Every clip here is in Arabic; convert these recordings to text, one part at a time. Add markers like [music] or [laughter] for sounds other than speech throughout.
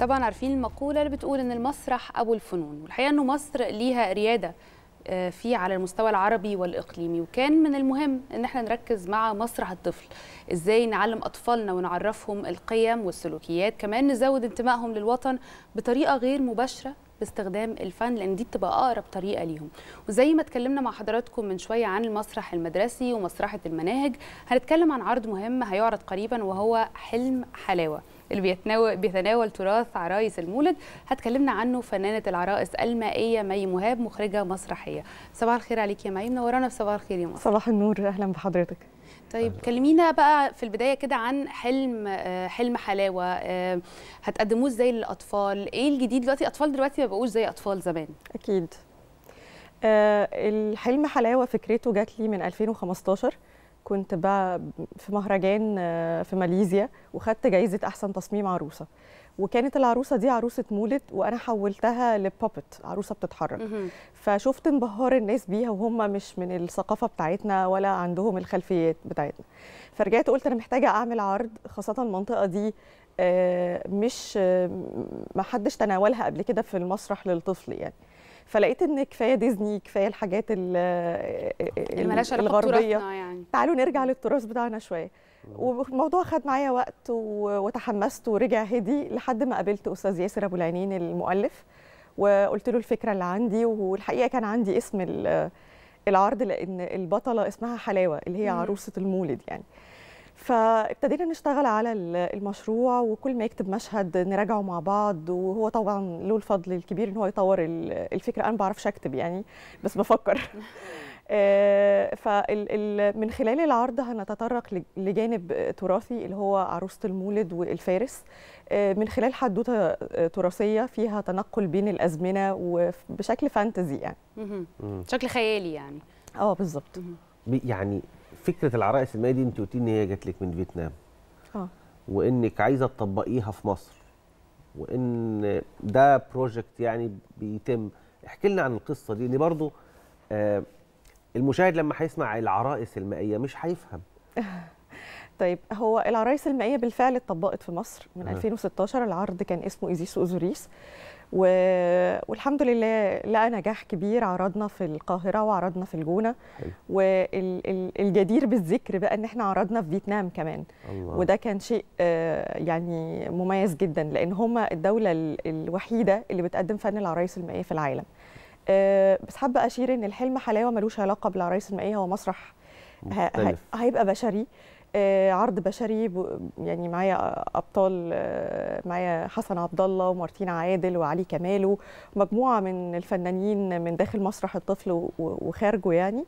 طبعا عارفين المقوله اللي بتقول ان المسرح ابو الفنون والحقيقه انه مصر ليها رياده آه، في على المستوى العربي والاقليمي وكان من المهم ان احنا نركز مع مسرح الطفل ازاي نعلم اطفالنا ونعرفهم القيم والسلوكيات كمان نزود انتمائهم للوطن بطريقه غير مباشره باستخدام الفن لان دي بتبقى اقرب طريقه ليهم وزي ما اتكلمنا مع حضراتكم من شويه عن المسرح المدرسي ومسرحه المناهج هنتكلم عن عرض مهم هيعرض قريبا وهو حلم حلاوه اللي بيتناول تراث عرايس المولد هتكلمنا عنه فنانه العرائس المائيه مي مهاب مخرجه مسرحيه صباح الخير عليك يا مي منورانا في صباح الخير يا مصر صباح النور اهلا بحضرتك طيب كلمينا بقى في البدايه كده عن حلم آه، حلم حلاوه آه، هتقدموه ازاي للاطفال ايه الجديد دلوقتي اطفال دلوقتي ما بقوش زي اطفال زمان اكيد آه، الحلم حلاوه فكرته جات لي من 2015 كنت بقى في مهرجان آه، في ماليزيا وخدت جايزه احسن تصميم عروسه وكانت العروسه دي عروسه مولد وانا حولتها لبوبت عروسه بتتحرك فشفت انبهار الناس بيها وهم مش من الثقافه بتاعتنا ولا عندهم الخلفيات بتاعتنا فرجعت قلت انا محتاجه اعمل عرض خاصه المنطقه دي آه، مش آه، ما حدش تناولها قبل كده في المسرح للطفل يعني فلقيت ان كفايه ديزني كفايه الحاجات آه، الغربيه يعني. تعالوا نرجع للتراث بتاعنا شويه والموضوع خد معايا وقت وتحمست ورجع هدي لحد ما قابلت استاذ ياسر ابو العينين المؤلف وقلت له الفكره اللي عندي والحقيقه كان عندي اسم العرض لان البطله اسمها حلاوه اللي هي عروسه المولد يعني فابتدينا نشتغل على المشروع وكل ما يكتب مشهد نراجعه مع بعض وهو طبعا له الفضل الكبير ان هو يطور الفكره انا ما بعرفش اكتب يعني بس بفكر [laughs] آه، فمن خلال العرض هنتطرق لجانب تراثي اللي هو عروسة المولد والفارس آه، من خلال حدوتة آه، تراثية فيها تنقل بين الأزمنة وبشكل فانتزي يعني شكل خيالي يعني اه بالظبط يعني فكره العرائس المائيه دي انت قلتي ان هي جات لك من فيتنام اه وانك عايزه تطبقيها في مصر وان ده بروجكت يعني بيتم احكي لنا عن القصه دي ان برضو آه المشاهد لما هيسمع العرائس المائيه مش هيفهم [laughs] طيب هو العرايس المائيه بالفعل اتطبقت في مصر من أه. 2016 العرض كان اسمه ايزيس اوزوريس و... والحمد لله لقى نجاح كبير عرضنا في القاهره وعرضنا في الجونه والجدير بالذكر بقى ان احنا عرضنا في فيتنام كمان الله. وده كان شيء آه، يعني مميز جدا لان هما الدوله الوحيده اللي بتقدم فن العرايس المائيه في العالم آه، بس حابه اشير ان الحلم حلاوه ملوش علاقه بالعرايس المائيه هو مسرح مختلف. هيبقى بشري آه، عرض بشري يعني معايا ابطال آه، معايا حسن عبد الله ومارتين عادل وعلي كمال مجموعه من الفنانين من داخل مسرح الطفل وخارجه يعني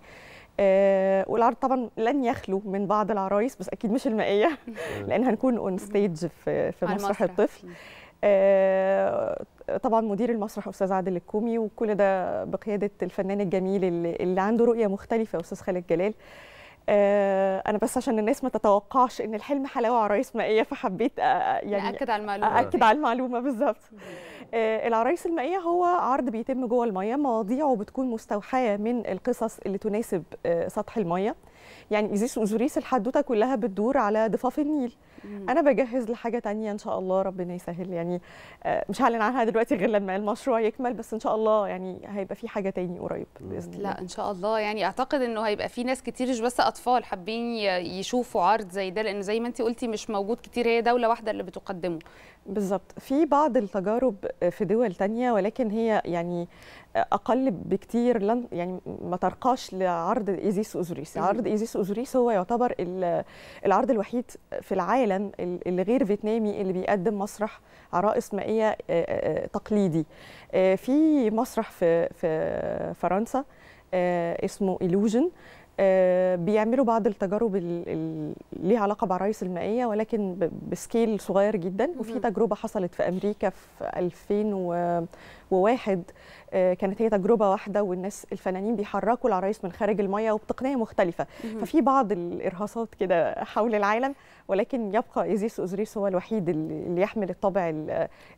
آه، والعرض طبعا لن يخلو من بعض العرايس بس اكيد مش المائيه [laughs] لان هنكون اون ستيج في في مسرح الطفل طبعا مدير المسرح استاذ عادل الكومي وكل ده بقياده الفنان الجميل اللي عنده رؤيه مختلفه استاذ خالد جلال آه، انا بس عشان الناس ما تتوقعش ان الحلم حلاوه عرايس مائيه فحبيت آه، آه، يعني اكد على المعلومه اكد على المعلومه بالظبط العرايس المائيه هو عرض بيتم جوه الميه مواضيعه بتكون مستوحاه من القصص اللي تناسب سطح الميه يعني ازيس وزوريس الحدوته كلها بتدور على ضفاف النيل انا بجهز لحاجه تانية ان شاء الله ربنا يسهل يعني آه، مش هعلن عنها دلوقتي غير لما المشروع يكمل بس ان شاء الله يعني هيبقى في حاجه تاني قريب باذن الله لا ان شاء الله يعني اعتقد انه هيبقى في ناس كتير مش بس اطفال حابين يشوفوا عرض زي ده لان زي ما انت قلتي مش موجود كتير هي دوله واحده اللي بتقدمه بالظبط في بعض التجارب آه، في دول تانية ولكن هي يعني آه، اقل بكتير لن يعني ما ترقاش لعرض ايزيس اوزوريس عرض ايزيس اوزوريس هو يعتبر العرض الوحيد في العالم العالم الغير فيتنامي اللي بيقدم مسرح عرائس مائيه تقليدي في مسرح في فرنسا اسمه illusion آه، بيعملوا بعض التجارب اللي ليها علاقه بعرايس المائيه ولكن بسكيل صغير جدا وفي تجربه حصلت في امريكا في 2001 آه، كانت هي تجربه واحده والناس الفنانين بيحركوا العرايس من خارج الميه وبتقنيه مختلفه ففي بعض الارهاصات كده حول العالم ولكن يبقى ايزيس اوزريس هو الوحيد اللي يحمل الطابع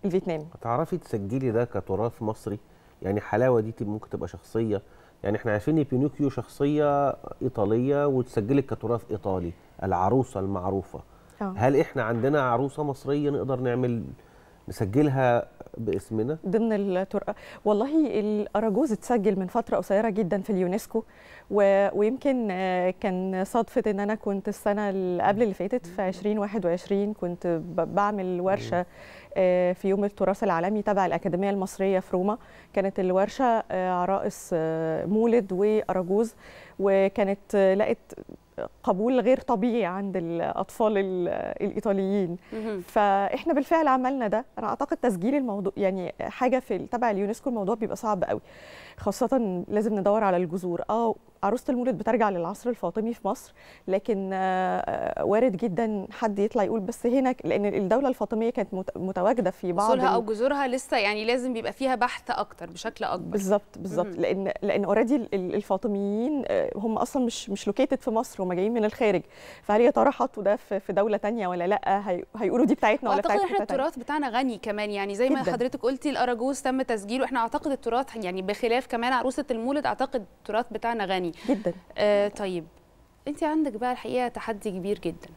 الفيتنامي تعرفي تسجلي ده كتراث مصري يعني حلاوه دي ممكن تبقى شخصيه يعني احنا عارفين ان بينوكيو شخصيه ايطاليه وتسجلت كتراث ايطالي العروسه المعروفه أوه. هل احنا عندنا عروسه مصريه نقدر نعمل نسجلها باسمنا ضمن الطرقه والله الاراجوز اتسجل من فتره قصيره جدا في اليونسكو و... ويمكن آه، كان صدفه ان انا كنت السنه اللي قبل اللي فاتت في 2021 كنت ب... بعمل ورشه آه، في يوم التراث العالمي تبع الاكاديميه المصريه في روما كانت الورشه آه، عرائس مولد واراجوز وكانت لقت قبول غير طبيعي عند الاطفال الايطاليين فاحنا بالفعل عملنا ده انا اعتقد تسجيل الموضوع يعني حاجه في تبع اليونسكو الموضوع بيبقى صعب قوي خاصه لازم ندور على الجذور اه عروسه المولد بترجع للعصر الفاطمي في مصر لكن آه، آه، وارد جدا حد يطلع يقول بس هنا لان الدوله الفاطميه كانت متواجده في بعض اصولها او جذورها لسه يعني لازم بيبقى فيها بحث اكتر بشكل اكبر بالظبط بالظبط لان لان اوريدي الفاطميين آه، هم اصلا مش مش لوكيتد في مصر هم جايين من الخارج فهل يا ترى حطوا ده في دوله ثانيه ولا لا هيقولوا دي بتاعتنا ولا بتاعتنا اعتقد التراث بتاعنا غني كمان يعني زي ما حضرتك قلتي الاراجوز تم تسجيله احنا اعتقد التراث يعني بخلاف كمان عروسه المولد اعتقد التراث بتاعنا غني يعني جدا آه طيب انت عندك بقى الحقيقه تحدي كبير جدا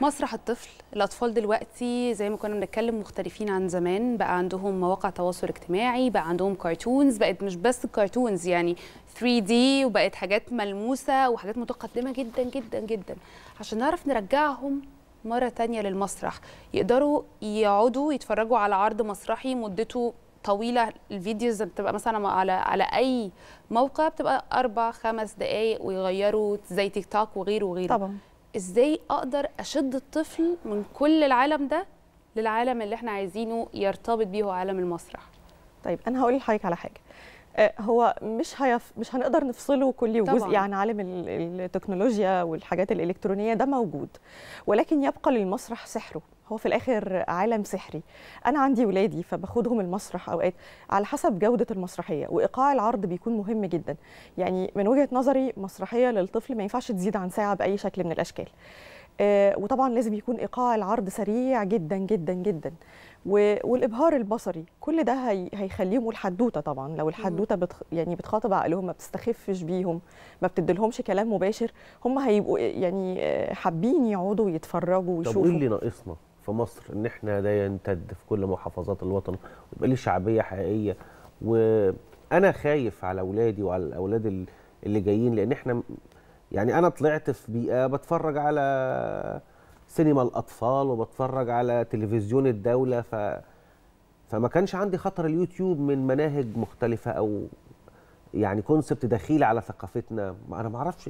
مسرح الطفل الاطفال دلوقتي زي ما كنا بنتكلم مختلفين عن زمان بقى عندهم مواقع تواصل اجتماعي بقى عندهم كرتونز بقت مش بس كرتونز يعني 3 دي وبقت حاجات ملموسه وحاجات متقدمه جدا جدا جدا عشان نعرف نرجعهم مره تانية للمسرح يقدروا يقعدوا يتفرجوا على عرض مسرحي مدته طويله الفيديوز بتبقى مثلا على على اي موقع بتبقى اربع خمس دقائق ويغيروا زي تيك توك وغيره وغيره طبعا ازاي اقدر اشد الطفل من كل العالم ده للعالم اللي احنا عايزينه يرتبط بيه عالم المسرح طيب انا هقول لحضرتك على حاجه آه، هو مش هيف... مش هنقدر نفصله كل جزء عن يعني عالم التكنولوجيا والحاجات الالكترونيه ده موجود ولكن يبقى للمسرح سحره هو في الاخر عالم سحري انا عندي ولادي فباخدهم المسرح اوقات على حسب جوده المسرحيه وايقاع العرض بيكون مهم جدا يعني من وجهه نظري مسرحيه للطفل ما ينفعش تزيد عن ساعه باي شكل من الاشكال آه، وطبعا لازم يكون ايقاع العرض سريع جدا جدا جدا والابهار البصري كل ده هي هيخليهم والحدوته طبعا لو الحدوته بتخ يعني بتخاطب عقلهم ما بتستخفش بيهم ما بتديلهمش كلام مباشر هم هيبقوا يعني آه، حابين يقعدوا يتفرجوا ويشوفوا طب ايه اللي ناقصنا في مصر ان احنا ده يمتد في كل محافظات الوطن ويبقى ليه شعبيه حقيقيه وانا خايف على اولادي وعلى الاولاد اللي جايين لان احنا يعني انا طلعت في بيئه بتفرج على سينما الاطفال وبتفرج على تلفزيون الدوله ف فما كانش عندي خطر اليوتيوب من مناهج مختلفه او يعني كونسبت دخيل على ثقافتنا انا ما اعرفش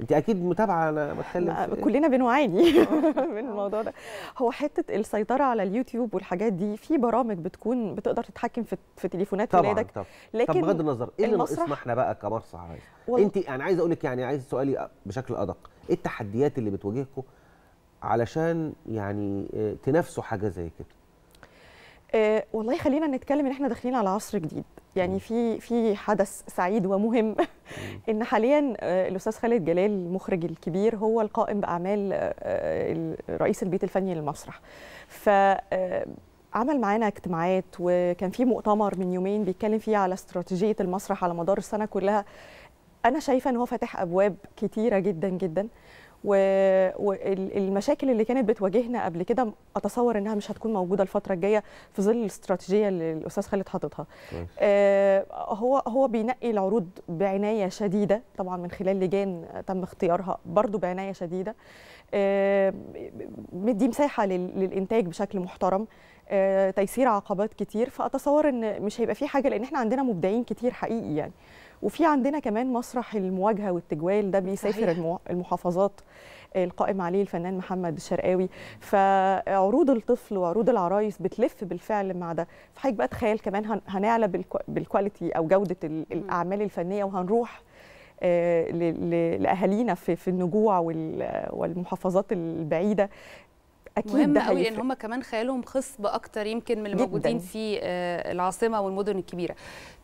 انت اكيد متابعه انا بتكلم إيه؟ كلنا بنعاني [laughs] [laughs] من الموضوع ده هو حته السيطره على اليوتيوب والحاجات دي في برامج بتكون بتقدر تتحكم في في تليفونات طبعًا ولادك طبعًا. لكن طب بغض النظر ايه اللي ناقصنا احنا بقى كمسرح انت يعني عايز اقول لك يعني عايز سؤالي بشكل ادق ايه التحديات اللي بتواجهكم علشان يعني آه، تنافسوا حاجه زي كده أه والله خلينا نتكلم ان احنا داخلين على عصر جديد يعني في في حدث سعيد ومهم [laughs] ان حاليا آه، الاستاذ خالد جلال المخرج الكبير هو القائم باعمال آه، آه، رئيس البيت الفني للمسرح ف عمل معانا اجتماعات وكان في مؤتمر من يومين بيتكلم فيه على استراتيجيه المسرح على مدار السنه كلها انا شايفه ان هو فاتح ابواب كتيره جدا جدا والمشاكل اللي كانت بتواجهنا قبل كده اتصور انها مش هتكون موجوده الفتره الجايه في ظل الاستراتيجيه اللي الاستاذ خالد حاططها آه، هو هو بينقي العروض بعنايه شديده طبعا من خلال لجان تم اختيارها برضو بعنايه شديده آه، مدي مساحه للانتاج بشكل محترم آه، تيسير عقبات كتير فاتصور ان مش هيبقى في حاجه لان احنا عندنا مبدعين كتير حقيقي يعني وفي عندنا كمان مسرح المواجهه والتجوال ده بيسافر صحيح. المحافظات آه، القائم عليه الفنان محمد الشرقاوي فعروض الطفل وعروض العرايس بتلف بالفعل مع ده فحضرتك بقى تخيل كمان هنعلى بالكواليتي او جوده الاعمال الفنيه وهنروح آه، لاهالينا في النجوع والمحافظات البعيده اكيد مهم قوي ان هم كمان خيالهم خصب اكتر يمكن من اللي موجودين في آه، العاصمه والمدن الكبيره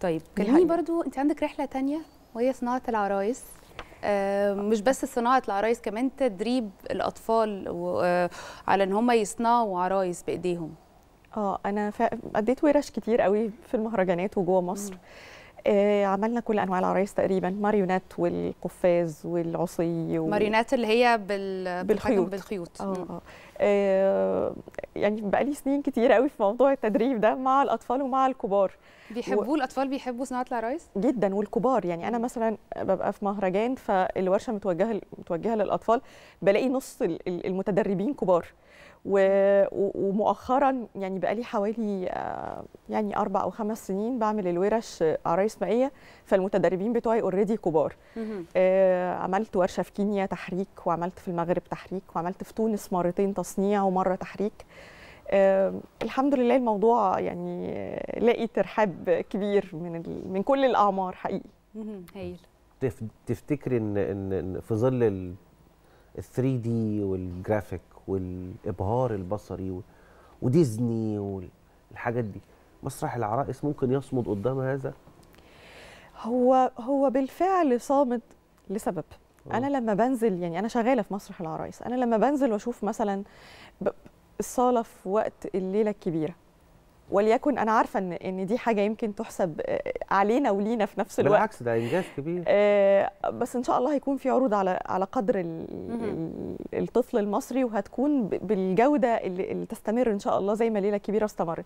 طيب كلميني برضو انت عندك رحله تانية وهي صناعه العرايس آه، مش بس صناعه العرايس كمان تدريب الاطفال آه، على ان هم يصنعوا عرايس بايديهم اه انا اديت ورش كتير قوي في المهرجانات وجوه مصر آه عملنا كل انواع العرايس تقريبا ماريونات والقفاز والعصي و... ماريونات اللي هي بال... بالخيوط بالخيوط اه آه، يعني بقالي سنين كتير قوي في موضوع التدريب ده مع الاطفال ومع الكبار بيحبوا و... الاطفال بيحبوا صناعه العرايس جدا والكبار يعني انا مثلا ببقى في مهرجان فالورشه متوجهه متوجهه للاطفال بلاقي نص المتدربين كبار ومؤخرا يعني بقالي حوالي آه، يعني اربع او خمس سنين بعمل الورش عرايس مائيه فالمتدربين بتوعي اوريدي كبار آه، عملت ورشه في كينيا تحريك وعملت في المغرب تحريك وعملت في تونس مرتين تصنيع ومره تحريك آه، الحمد لله الموضوع يعني لاقي ترحاب كبير من من كل الاعمار حقيقي هايل تفتكري ان ان في ظل ال 3 دي والجرافيك والابهار البصري وديزني والحاجات دي مسرح العرائس ممكن يصمد قدام هذا هو هو بالفعل صامد لسبب أوه. انا لما بنزل يعني انا شغاله في مسرح العرايس انا لما بنزل واشوف مثلا الصاله في وقت الليله الكبيره وليكن انا عارفه ان ان دي حاجه يمكن تحسب آه، علينا ولينا في نفس الوقت بالعكس ده انجاز كبير آه، بس ان شاء الله هيكون في عروض على على قدر الطفل المصري وهتكون بالجوده اللي تستمر ان شاء الله زي ما ليله كبيره استمرت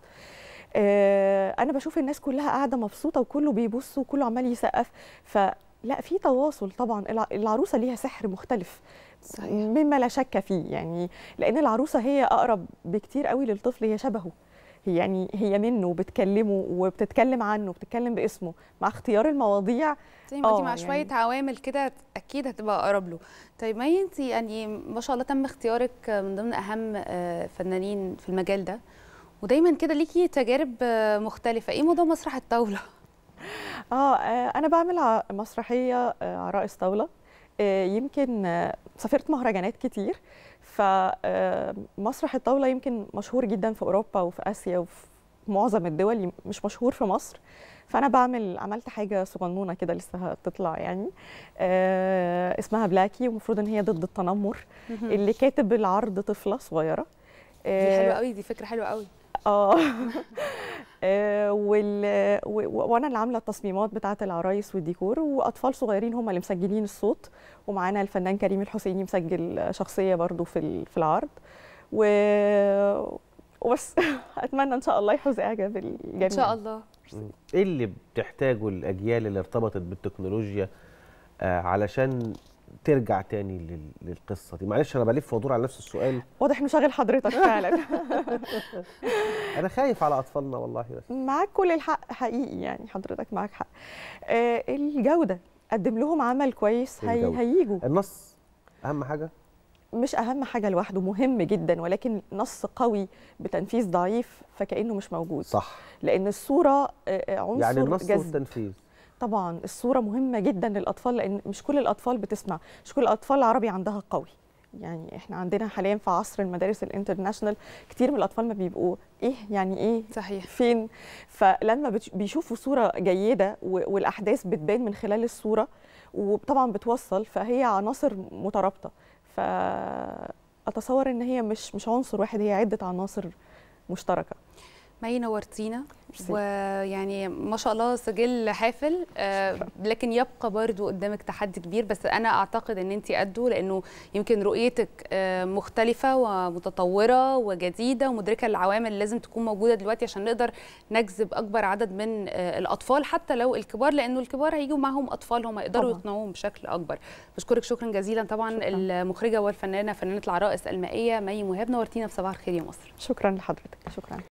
آه، انا بشوف الناس كلها قاعده مبسوطه وكله بيبص وكله عمال يسقف ف لا في تواصل طبعا العروسه ليها سحر مختلف صحيح. مما لا شك فيه يعني لان العروسه هي اقرب بكتير قوي للطفل هي شبهه يعني هي منه وبتكلمه وبتتكلم عنه بتتكلم باسمه مع اختيار المواضيع زي ما انت مع اه، يعني شويه يعني عوامل كده اكيد هتبقى اقرب له طيب ما انت يعني ما شاء الله تم اختيارك من ضمن اهم آه، فنانين في المجال ده ودايما كده ليكي تجارب آه، مختلفه ايه موضوع مسرح الطاوله [laughs] اه انا بعمل مسرحيه عرائس طاوله يمكن سافرت مهرجانات كتير فمسرح آه، الطاوله يمكن مشهور جدا في اوروبا وفي اسيا وفي معظم الدول مش مشهور في مصر فانا بعمل عملت حاجه صغنونه كده لسه هتطلع يعني آه اسمها بلاكي ومفروض ان هي ضد التنمر اللي كاتب العرض طفله صغيره آه دي حلوه قوي آه، دي فكره حلوه قوي آه. [laughs] اه وال... وانا اللي عامله التصميمات بتاعه العرايس والديكور واطفال صغيرين هم اللي مسجلين الصوت ومعانا الفنان كريم الحسيني مسجل شخصيه برضو في في العرض و... وبس [laughs] اتمنى ان شاء الله يحوز اعجاب الجميع ان شاء الله ايه اللي بتحتاجه الاجيال اللي ارتبطت بالتكنولوجيا آه، علشان ترجع تاني للقصه دي معلش انا بلف وادور على نفس السؤال واضح انه شاغل حضرتك فعلا [laughs] انا خايف على اطفالنا والله بس معاك كل الحق حقيقي يعني حضرتك معاك حق آه الجوده قدم لهم عمل كويس هي هيجوا النص اهم حاجه مش اهم حاجه لوحده مهم جدا ولكن نص قوي بتنفيذ ضعيف فكانه مش موجود صح لان الصوره آه، آه، عنصر يعني النص جذب. والتنفيذ طبعا الصوره مهمه جدا للاطفال لان مش كل الاطفال بتسمع مش كل الاطفال العربي عندها قوي يعني احنا عندنا حاليا في عصر المدارس الانترناشنال كتير من الاطفال ما بيبقوا ايه يعني ايه صحيح فين فلما بيشوفوا صوره جيده والاحداث بتبان من خلال الصوره وطبعا بتوصل فهي عناصر مترابطه فاتصور ان هي مش مش عنصر واحد هي عده عناصر مشتركه مي نورتينا ويعني ما شاء الله سجل حافل آه، لكن يبقى برضو قدامك تحدي كبير بس انا اعتقد ان انت قده لانه يمكن رؤيتك آه، مختلفه ومتطوره وجديده ومدركه للعوامل اللي لازم تكون موجوده دلوقتي عشان نقدر نجذب اكبر عدد من آه، الاطفال حتى لو الكبار لانه الكبار هيجوا معاهم هم يقدروا يقنعوهم بشكل اكبر بشكرك شكرا جزيلا طبعا شكرا. المخرجه والفنانه فنانه العرائس المائيه مي مهاب نورتينا في صباح الخير يا مصر شكرا لحضرتك شكرا